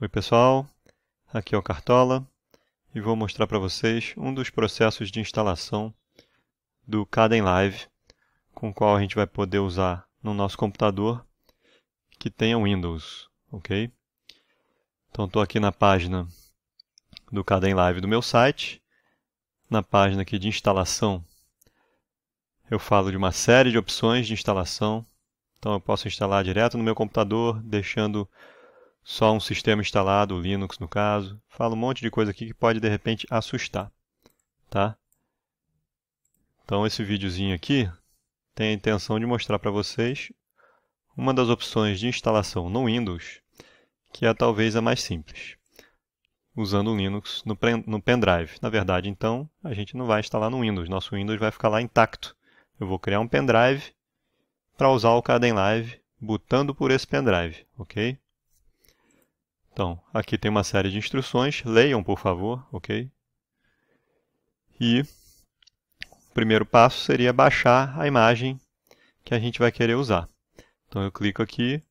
Oi pessoal, aqui é o Cartola e vou mostrar para vocês um dos processos de instalação do Caden Live, com o qual a gente vai poder usar no nosso computador que tenha Windows, ok? Então estou aqui na página do Caden Live do meu site, na página aqui de instalação eu falo de uma série de opções de instalação, então eu posso instalar direto no meu computador, deixando só um sistema instalado, o Linux no caso. Fala um monte de coisa aqui que pode de repente assustar, tá? Então esse videozinho aqui tem a intenção de mostrar para vocês uma das opções de instalação no Windows, que é talvez a mais simples, usando o Linux no, pendrive. Na verdade, então, a gente não vai instalar no Windows, nosso Windows vai ficar lá intacto. Eu vou criar um pendrive para usar o Kdenlive botando por esse pendrive, ok? Então, aqui tem uma série de instruções, leiam por favor, ok? E o primeiro passo seria baixar a imagem que a gente vai querer usar. Então eu clico aqui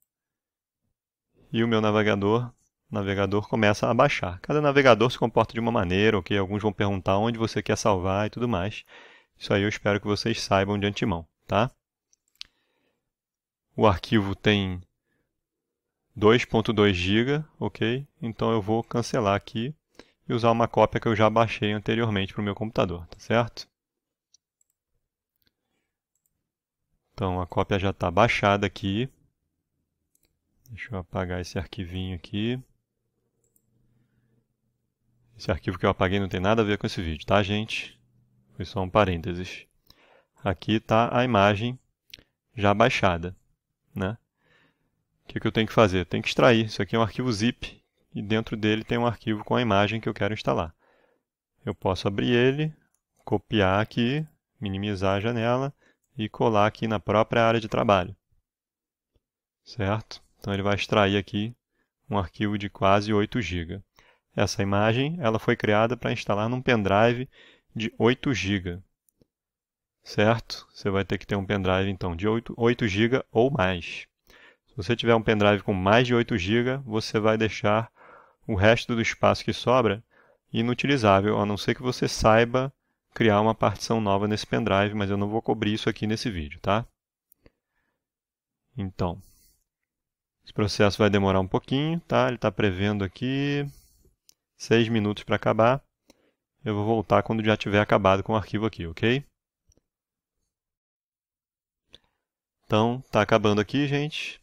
e o meu navegador, navegador começa a baixar. Cada navegador se comporta de uma maneira, ok? Alguns vão perguntar onde você quer salvar e tudo mais. Isso aí eu espero que vocês saibam de antemão, tá? O arquivo tem 2.2 GB, ok? Então eu vou cancelar aqui e usar uma cópia que eu já baixei anteriormente para o meu computador, tá certo? Então a cópia já está baixada aqui. Deixa eu apagar esse arquivinho aqui. Esse arquivo que eu apaguei não tem nada a ver com esse vídeo, tá gente? Foi só um parênteses. Aqui está a imagem já baixada, né? que, é que eu tenho que fazer? Tenho que extrair. Isso aqui é um arquivo zip e dentro dele tem um arquivo com a imagem que eu quero instalar. Eu posso abrir ele, copiar aqui, minimizar a janela e colar aqui na própria área de trabalho. Certo? Então ele vai extrair aqui um arquivo de quase 8 GB. Essa imagem ela foi criada para instalar num pendrive de 8 GB. Certo? Você vai ter que ter um pendrive então de 8, 8 GB ou mais. Se você tiver um pendrive com mais de 8 GB, você vai deixar o resto do espaço que sobra inutilizável, a não ser que você saiba criar uma partição nova nesse pendrive, mas eu não vou cobrir isso aqui nesse vídeo, tá? Então, esse processo vai demorar um pouquinho, tá? Ele está prevendo aqui 6 minutos para acabar. Eu vou voltar quando já tiver acabado com o arquivo aqui, ok? Então, está acabando aqui, gente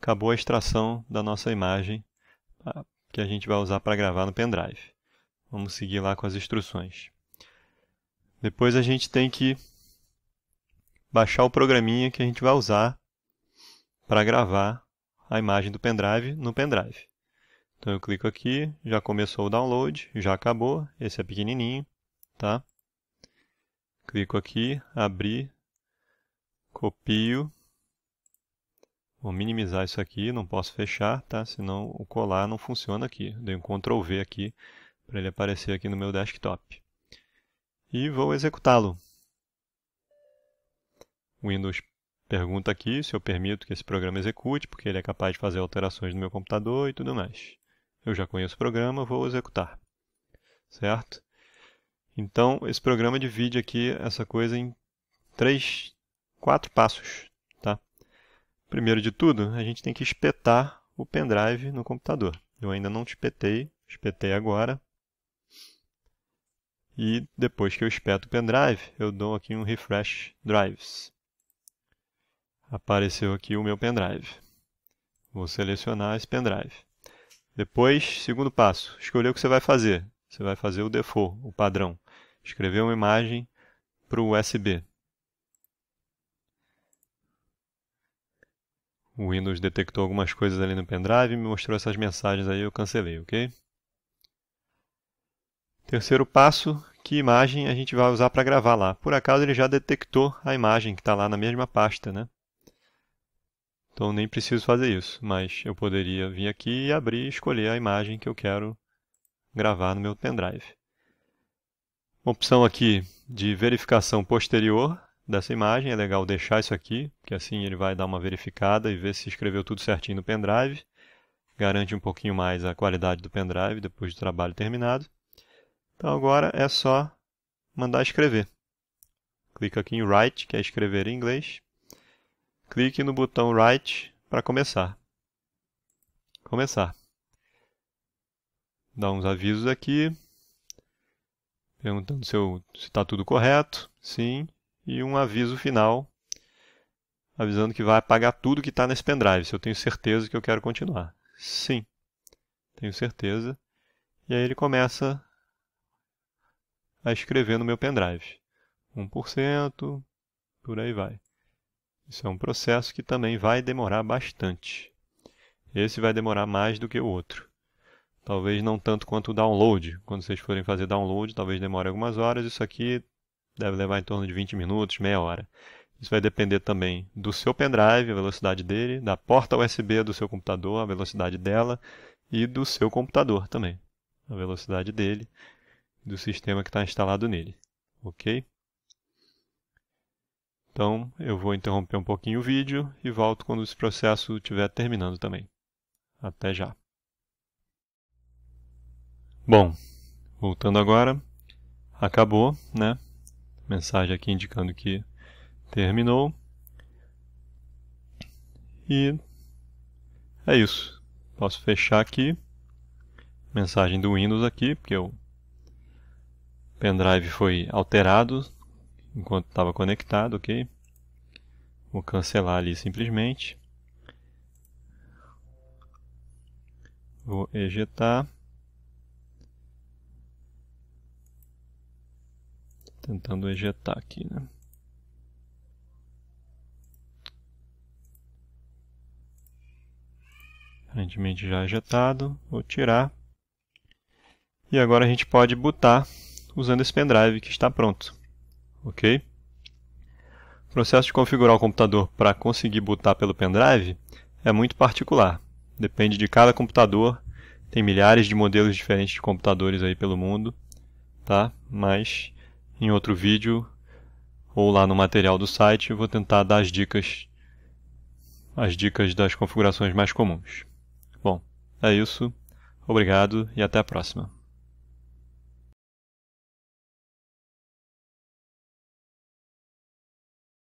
acabou a extração da nossa imagem ah, que a gente vai usar para gravar no pendrive. Vamos seguir lá com as instruções. Depois a gente tem que baixar o programinha que a gente vai usar para gravar a imagem do pendrive no pendrive. Então eu clico aqui, já começou o download, já acabou, esse é pequenininho, tá? Clico aqui, abrir, copio, Vou minimizar isso aqui, não posso fechar, tá? Senão o colar não funciona aqui. Dei um Ctrl V aqui para ele aparecer aqui no meu desktop. E vou executá-lo. Windows pergunta aqui se eu permito que esse programa execute, porque ele é capaz de fazer alterações no meu computador e tudo mais. Eu já conheço o programa, vou executar. Certo? Então, esse programa divide aqui essa coisa em três, quatro passos, Primeiro de tudo, a gente tem que espetar o pendrive no computador. Eu ainda não espetei, espetei agora. E depois que eu espeto o pendrive, eu dou aqui um refresh drives. Apareceu aqui o meu pendrive. Vou selecionar esse pendrive. Depois, segundo passo, escolher o que você vai fazer. Você vai fazer o default, o padrão. Escrever uma imagem para o USB. o Windows detectou algumas coisas ali no pendrive e me mostrou essas mensagens aí, eu cancelei, ok? Terceiro passo, que imagem a gente vai usar para gravar lá. Por acaso ele já detectou a imagem que está lá na mesma pasta, né? Então nem preciso fazer isso, mas eu poderia vir aqui e abrir e escolher a imagem que eu quero gravar no meu pendrive. Uma opção aqui de verificação posterior, dessa imagem, é legal deixar isso aqui, que assim ele vai dar uma verificada e ver se escreveu tudo certinho no pendrive. Garante um pouquinho mais a qualidade do pendrive depois do trabalho terminado. Então agora é só mandar escrever. Clica aqui em Write, que é escrever em inglês. Clique no botão Write para começar. Começar. Dá uns avisos aqui, perguntando se está tudo correto. Sim, e um aviso final avisando que vai apagar tudo que está nesse pendrive. Se eu tenho certeza que eu quero continuar. Sim, tenho certeza. E aí ele começa a escrever no meu pendrive. 1%, por aí vai. Isso é um processo que também vai demorar bastante. Esse vai demorar mais do que o outro. Talvez não tanto quanto o download. Quando vocês forem fazer download, talvez demore algumas horas. Isso aqui deve levar em torno de 20 minutos, meia hora. Isso vai depender também do seu pendrive, a velocidade dele, da porta USB do seu computador, a velocidade dela e do seu computador também, a velocidade dele, do sistema que está instalado nele, ok? Então eu vou interromper um pouquinho o vídeo e volto quando esse processo estiver terminando também. Até já. Bom, voltando agora, acabou, né? mensagem aqui indicando que terminou. E é isso. Posso fechar aqui. Mensagem do Windows aqui, porque o pendrive foi alterado enquanto estava conectado, ok? Vou cancelar ali simplesmente. Vou ejetar. Tentando ejetar aqui, né? Aparentemente já ejetado. Vou tirar. E agora a gente pode botar usando esse pendrive que está pronto. Ok? O processo de configurar o computador para conseguir botar pelo pendrive é muito particular. Depende de cada computador. Tem milhares de modelos diferentes de computadores aí pelo mundo, tá? Mas em outro vídeo ou lá no material do site, vou tentar dar as dicas as dicas das configurações mais comuns. Bom, é isso. Obrigado e até a próxima.